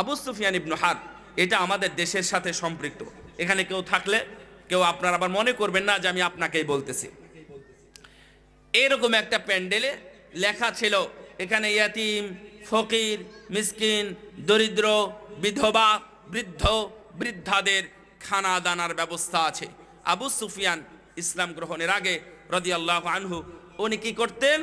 আবু সুফিয়ান ইবনু হার এটা আমাদের দেশের সাথে সম্পৃক্ত এখানে কেউ থাকলে কেউ আপনার আবার মনে করবেন না যে আমি আপনাকেই বলতেছি এরকম একটা প্যান্ডেলে লেখা ছিল এখানে ইয়াতিম ফকির মিসকিন দরিদ্র বিধবা বৃদ্ধ বৃদ্ধাদের খানা দানার ব্যবস্থা আছে আবু সুফিয়ান ইসলাম গ্রহণের আগে রদিয়াল্লাহ আনহু উনি কি করতেন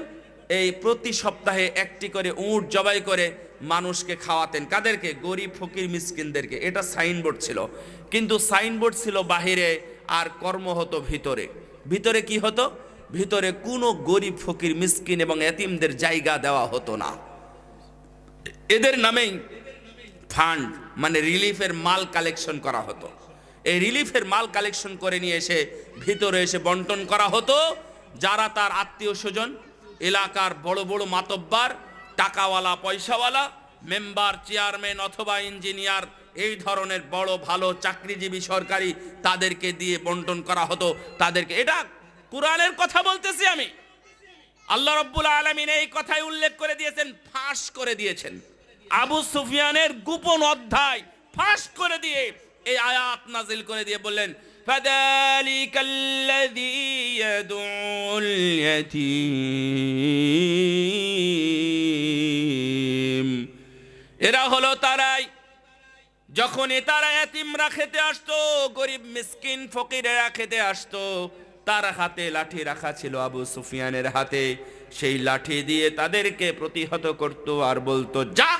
এই প্রতি সপ্তাহে একটি করে উঁট জবাই করে মানুষকে খাওয়াতেন কাদেরকে গরিব ফকির মিসকিনদেরকে এটা সাইনবোর্ড ছিল কিন্তু সাইনবোর্ড ছিল বাহিরে আর কর্ম হতো ভিতরে ভিতরে কি হতো ভিতরে কোনো গরিব ফকির মিসকিন এবং এতিমদের জায়গা দেওয়া হতো না এদের নামেই ফান্ড মানে রিলিফের মাল কালেকশন করা হতো এই রিলিফের মাল কালেকশন করে নিয়ে এসে ভিতরে এসে বন্টন করা হতো যারা তার আত্মীয় স্বজন এলাকার বড় বড় মাতব্বার টাকাওয়ালা পয়সাওয়ালা মেম্বার চেয়ারম্যান অথবা ইঞ্জিনিয়ার এই ধরনের বড় ভালো চাকরিজীবী সরকারি তাদেরকে দিয়ে বন্টন করা হতো তাদেরকে এটা কোরআনের কথা বলতেছি আমি আল্লাহ রব্বুল আলমিন এই কথাই উল্লেখ করে দিয়েছেন ফাঁস করে দিয়েছেন আবু সুফিয়ানের গোপন অধ্যায় ফাঁস করে দিয়ে এই আয়াত নাজিল করে দিয়ে বললেন ফাদালিকাল্লাযী الذي ইয়াতীম এরা হলো তারাই যখন তারা এতিমরা খেতে আসতো গরিব মিসকিন ফকিরেরা খেতে আসতো তার হাতে লাঠি রাখা ছিল আবু সুফিয়ানের হাতে সেই লাঠি দিয়ে তাদেরকে প্রতিহত করত আর বলতো যা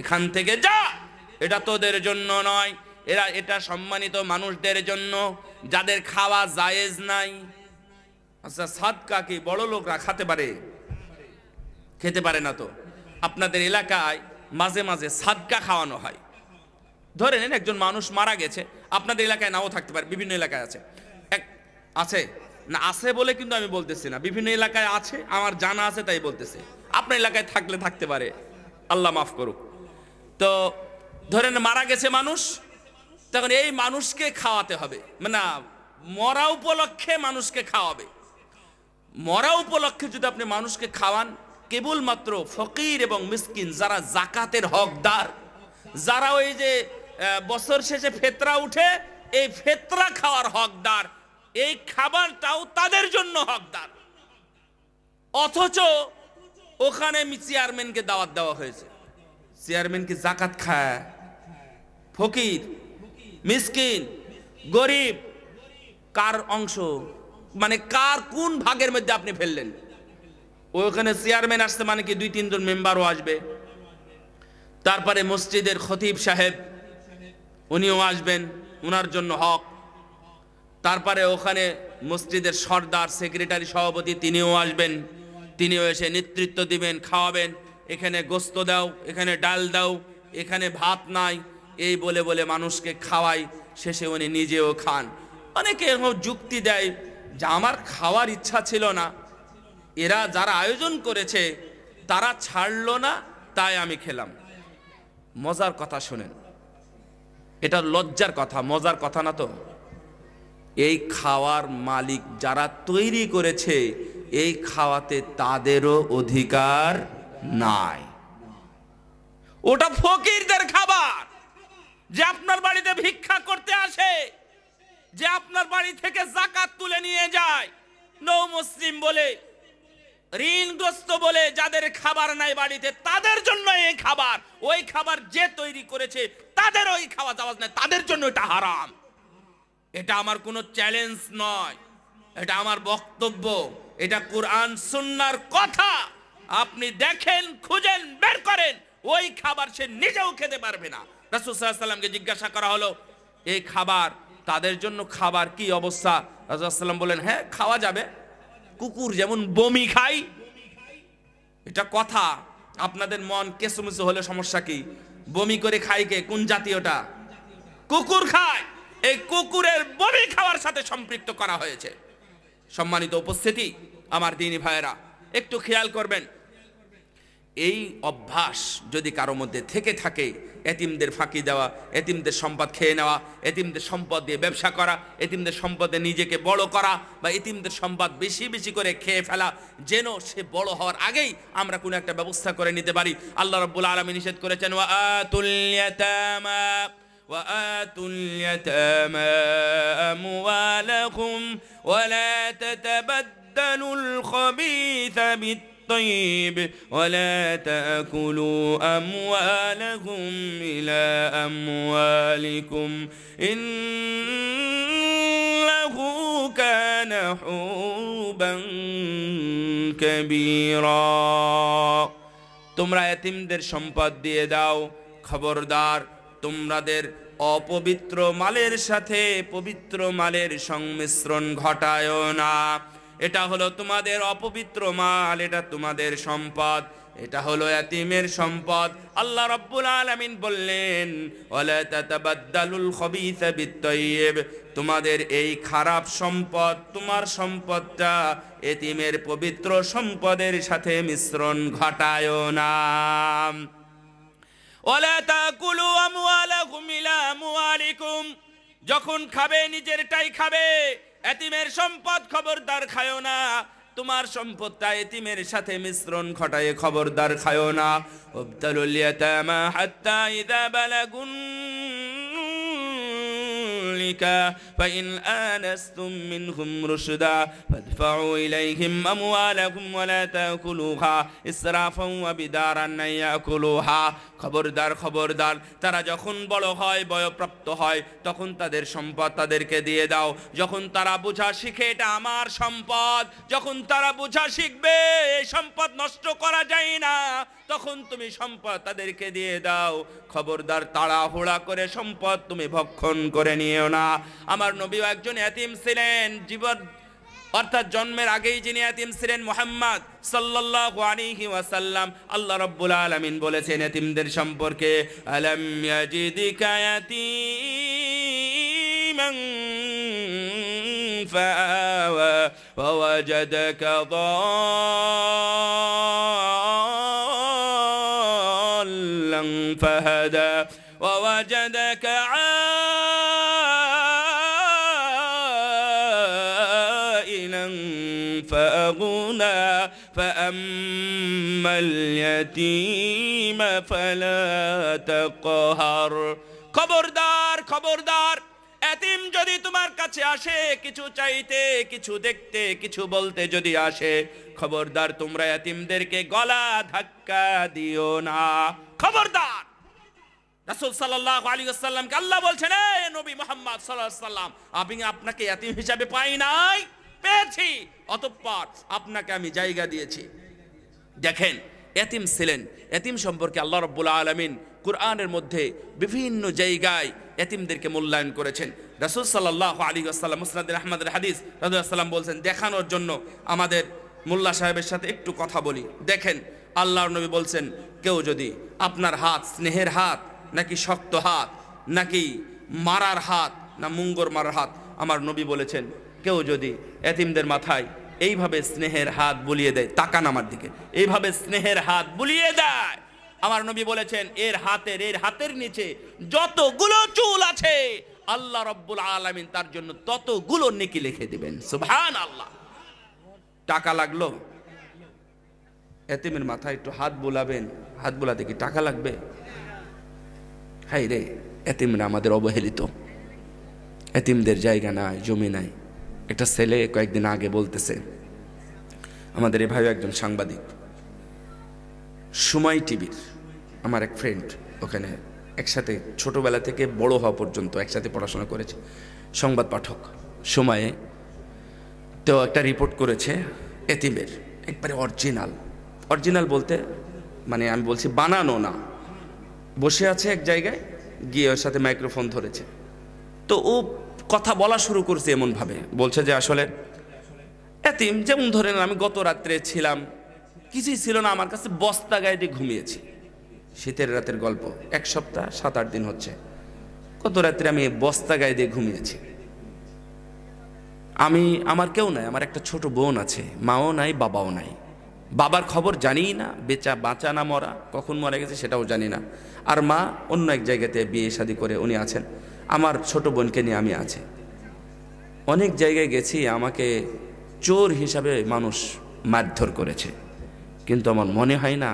এখান থেকে যা এটা তোদের জন্য নয় এরা এটা সম্মানিত মানুষদের জন্য যাদের খাওয়া জায়েজ নাই আচ্ছা সাদ কাকি বড় লোকরা খেতে পারে খেতে পারে না তো আপনাদের এলাকায় মাঝে মাঝে সাদকা খাওয়ানো হয় ধরে নেন একজন মানুষ মারা গেছে আপনাদের এলাকায় নাও থাকতে পারে বিভিন্ন এলাকায় আছে এক আছে না আছে বলে কিন্তু আমি বলতেছি না বিভিন্ন এলাকায় আছে আমার জানা আছে তাই বলতেছে আপনার এলাকায় থাকলে থাকতে পারে আল্লাহ মাফ করুক তো ধরেন মারা গেছে মানুষ তখন এই মানুষকে খাওয়াতে হবে মানে মরা উপলক্ষে মানুষকে খাওয়াবে মরা উপলক্ষে যদি আপনি মানুষকে খাওয়ান কেবলমাত্র ফকির এবং মিসকিন যারা জাকাতের হকদার যারা ওই যে বছর শেষে ফেতরা উঠে এই ফেতরা খাওয়ার হকদার এই খাবারটাও তাদের জন্য হকদার অথচ ওখানে চেয়ারম্যানকে দাওয়াত দেওয়া হয়েছে চেয়ারম্যানকে জাকাত খায় ফকির মিসকিন গরিব কার অংশ মানে কার কোন ভাগের মধ্যে আপনি ফেললেন ওখানে চেয়ারম্যান আসতে মানে কি দুই তিনজন মেম্বারও আসবে তারপরে মসজিদের খতিব সাহেব উনিও আসবেন ওনার জন্য হক তারপরে ওখানে মসজিদের সর্দার সেক্রেটারি সভাপতি তিনিও আসবেন তিনিও এসে নেতৃত্ব দিবেন খাওয়াবেন এখানে গোস্ত দাও এখানে ডাল দাও এখানে ভাত নাই এই বলে বলে মানুষকে খাওয়াই শেষে উনি নিজেও খান অনেকে যুক্তি দেয় যে আমার খাওয়ার ইচ্ছা ছিল না এরা যারা আয়োজন করেছে তারা ছাড়লো না তাই আমি খেলাম মজার কথা শোনেন এটা লজ্জার কথা মজার কথা না তো এই খাওয়ার মালিক যারা তৈরি করেছে এই খাওয়াতে তাদেরও অধিকার নাই ওটা ফকিরদের খাবার যে আপনার বাড়িতে ভিক্ষা করতে আসে যে আপনার বাড়ি থেকে জাকাত তুলে নিয়ে যায় নৌ মুসলিম বলে ঋণগ্রস্ত বলে যাদের খাবার নাই বাড়িতে তাদের জন্য এই খাবার ওই খাবার যে তৈরি করেছে তাদের ওই খাওয়া দাওয়া নাই তাদের জন্য এটা হারাম এটা আমার কোনো চ্যালেঞ্জ নয় এটা আমার বক্তব্য এটা কোরআন সুন্নার কথা আপনি দেখেন খুঁজেন বের করেন ওই খাবার সে নিজেও খেতে পারবে না রাসুসাল্লামকে জিজ্ঞাসা করা হলো এই খাবার তাদের জন্য খাবার কি অবস্থা রাজু বলেন হ্যাঁ খাওয়া যাবে কুকুর যেমন বমি খাই এটা কথা আপনাদের মন কেসুমুসু হলে সমস্যা কি বমি করে খাই কে কোন জাতীয়টা কুকুর খায় এই কুকুরের বমি খাওয়ার সাথে সম্পৃক্ত করা হয়েছে সম্মানিত উপস্থিতি আমার দিনী ভাইয়েরা একটু খেয়াল করবেন এই অভ্যাস যদি কারো মধ্যে থেকে থাকে এতিমদের ফাঁকি দেওয়া এতিমদের সম্পদ খেয়ে নেওয়া এতিমদের সম্পদ দিয়ে ব্যবসা করা এতিমদের সম্পদে নিজেকে বড় করা বা এতিমদের সম্পদ বেশি বেশি করে খেয়ে ফেলা যেন সে বড় হওয়ার আগেই আমরা কোনো একটা ব্যবস্থা করে নিতে পারি আল্লাহ রব্বুল আলমী নিষেধ করেছেন ওয়া الطيب ولا تأكلوا أموالكم إلى أموالكم إنه كان حوبا كبيرا তোমরা এতিমদের সম্পদ দিয়ে দাও খবরদার তোমরাদের অপবিত্র মালের সাথে পবিত্র মালের সংমিশ্রণ ঘটায় না এটা হলো তোমাদের অপবিত্র মাল এটা তোমাদের সম্পদ এটা হলো এতিমের সম্পদ আল্লাহ রব্বুল আলামিন বললেন ওয়ালা তাতাবাদদালুল খবিসা বিত্তাইয়্যিব তোমাদের এই খারাপ সম্পদ তোমার সম্পদটা এতিমের পবিত্র সম্পদের সাথে মিশ্রণ ঘটায় না ওয়ালা তাকুলু আমওয়ালাকুম ইলা আমওয়ালিকুম যখন খাবে নিজেরটাই খাবে এতিমের সম্পদ খবরদার খায়ো না তোমার সম্পদটা এতিমের সাথে মিশ্রণ ঘটায় খবরদার খায়ো না হাত্তা ইদা বালাগুন ذلك فإن آنستم منهم رشدا فادفعوا إليهم أموالكم ولا تأكلوها إسرافا وبدارا أن يأكلوها খবরদার খবরদার তারা যখন বড় হয় বয়প্রাপ্ত হয় তখন তাদের সম্পদ তাদেরকে দিয়ে দাও যখন তারা বোঝা শিখে এটা আমার সম্পদ যখন তারা বোঝা শিখবে এই সম্পদ নষ্ট করা যায় না তখন তুমি সম্পদ তাদেরকে দিয়ে দাও খবরদার তাড়াহুড়া করে সম্পদ তুমি ভক্ষণ করে নিয়েও না আমার নবীও একজন এতিম ছিলেন জীবন অর্থাৎ জন্মের আগেই যিনি এতিম ছিলেন মুহাম্মদ সাল্লাল্লাহু আলাইহি ওয়াসাল্লাম আল্লাহ রাব্বুল আলামিন বলেছেন এতিমদের সম্পর্কে আলাম ইয়াজিদিকা ইয়াতীমান فآوى ووجدك ضالا فهدى غنى فأما اليتيم فلا تقهر খবরদার খবরদার এতিম যদি তোমার কাছে আসে কিছু চাইতে কিছু দেখতে কিছু বলতে যদি আসে খবরদার তোমরা এতিমদেরকে গলা ধাক্কা দিও না খবরদার রাসুল সাল্লাহ আলী আসাল্লামকে আল্লাহ বলছেন নবী মোহাম্মদ সাল্লাহ সাল্লাম আমি আপনাকে এতিম হিসাবে পাই নাই পেয়েছি অতঃপর আপনাকে আমি জায়গা দিয়েছি দেখেন এতিম ছিলেন এতিম সম্পর্কে আল্লাহ রব্বুল আলমিন কোরআনের মধ্যে বিভিন্ন জায়গায় এতিমদেরকে মূল্যায়ন করেছেন রাসুল সাল্লাহ আলী আসসালাম মুসনাদ আহমদের হাদিস রাজুসাল্লাম বলছেন দেখানোর জন্য আমাদের মোল্লা সাহেবের সাথে একটু কথা বলি দেখেন আল্লাহর নবী বলছেন কেউ যদি আপনার হাত স্নেহের হাত নাকি শক্ত হাত নাকি মারার হাত না মুঙ্গর মারার হাত আমার নবী বলেছেন কেউ যদি এতিমদের মাথায় এইভাবে স্নেহের হাত বুলিয়ে দেয় তাকান আমার দিকে এইভাবে স্নেহের হাত বুলিয়ে দেয় আমার নবী বলেছেন এর হাতের এর হাতের নিচে যতগুলো চুল আছে আল্লাহ রব্বুল আলমিন তার জন্য ততগুলো নেকি লিখে দিবেন সুভান আল্লাহ টাকা লাগলো এতিমের মাথায় একটু হাত বোলাবেন হাত বোলাতে কি টাকা লাগবে হাই রে এতিমরা আমাদের অবহেলিত এতিমদের জায়গা নাই জমি নাই একটা ছেলে কয়েকদিন আগে বলতেছে আমাদের এভাবে একজন সাংবাদিক সময় টিভির আমার এক ফ্রেন্ড ওখানে একসাথে ছোটোবেলা থেকে বড় হওয়া পর্যন্ত একসাথে পড়াশোনা করেছে সংবাদ পাঠক সময়ে তো একটা রিপোর্ট করেছে এতিমের একবারে অরিজিনাল অরিজিনাল বলতে মানে আমি বলছি বানানো না বসে আছে এক জায়গায় গিয়ে ওর সাথে মাইক্রোফোন ধরেছে তো ও কথা বলা শুরু করছে এমনভাবে বলছে যে আসলে এতিম যেমন ধরেন আমি গত রাত্রে ছিলাম কিছুই ছিল না আমার কাছে বস্তা গায়ে দিয়ে ঘুমিয়েছি শীতের রাতের গল্প এক সপ্তাহ সাত আট দিন হচ্ছে গত রাত্রে আমি বস্তা গায়ে দিয়ে ঘুমিয়েছি আমি আমার কেউ নাই আমার একটা ছোট বোন আছে মাও নাই বাবাও নাই বাবার খবর জানি না বেচা বাঁচা না মরা কখন মরে গেছে সেটাও জানি না আর মা অন্য এক জায়গাতে বিয়ে শাদি করে উনি আছেন আমার ছোট বোনকে নিয়ে আমি আছি অনেক জায়গায় গেছি আমাকে চোর হিসাবে মানুষ মারধর করেছে কিন্তু আমার মনে হয় না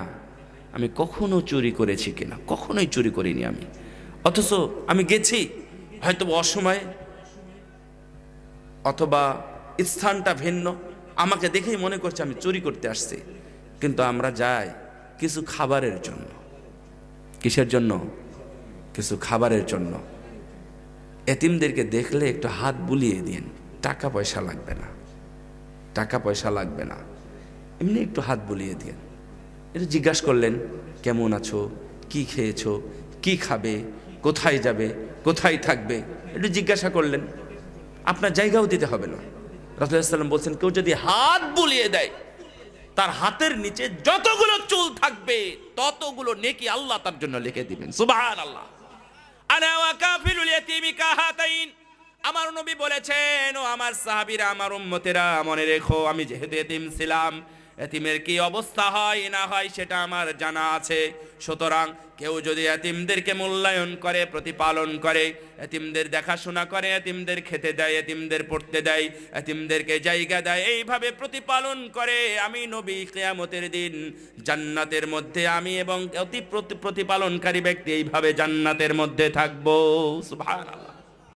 আমি কখনো চুরি করেছি কিনা কখনোই চুরি করিনি আমি অথচ আমি গেছি হয়তো অসময়ে অথবা স্থানটা ভিন্ন আমাকে দেখেই মনে করছে আমি চুরি করতে আসছি কিন্তু আমরা যাই কিছু খাবারের জন্য কিসের জন্য কিছু খাবারের জন্য এতিমদেরকে দেখলে একটু হাত বুলিয়ে দিন টাকা পয়সা লাগবে না টাকা পয়সা লাগবে না এমনি একটু হাত বুলিয়ে দিন এটা জিজ্ঞাসা করলেন কেমন আছো কি খেয়েছো কি খাবে কোথায় যাবে কোথায় থাকবে একটু জিজ্ঞাসা করলেন আপনার জায়গাও দিতে হবে না রাসুল্লাহাম বলছেন কেউ যদি হাত বুলিয়ে দেয় তার হাতের নিচে যতগুলো চুল থাকবে ততগুলো নেকি আল্লাহ তার জন্য লিখে দিবেন সুবাহ আল্লাহ আমার নবী বলেছেন ও আমার সাহাবিরা আমার উম্মতেরা মনে রেখো আমি যেহেতু এতিম ছিলাম এতিমের কি অবস্থা হয় না হয় সেটা আমার জানা আছে সুতরাং কেউ যদি এতিমদেরকে মূল্যায়ন করে প্রতিপালন করে এতিমদের দেখাশোনা করে এতিমদের খেতে দেয় এতিমদের পড়তে দেয় এতিমদেরকে জায়গা দেয় এইভাবে প্রতিপালন করে আমি নবী কেয়ামতের দিন জান্নাতের মধ্যে আমি এবং অতি প্রতিপালনকারী ব্যক্তি এইভাবে জান্নাতের মধ্যে থাকবো ভাড়া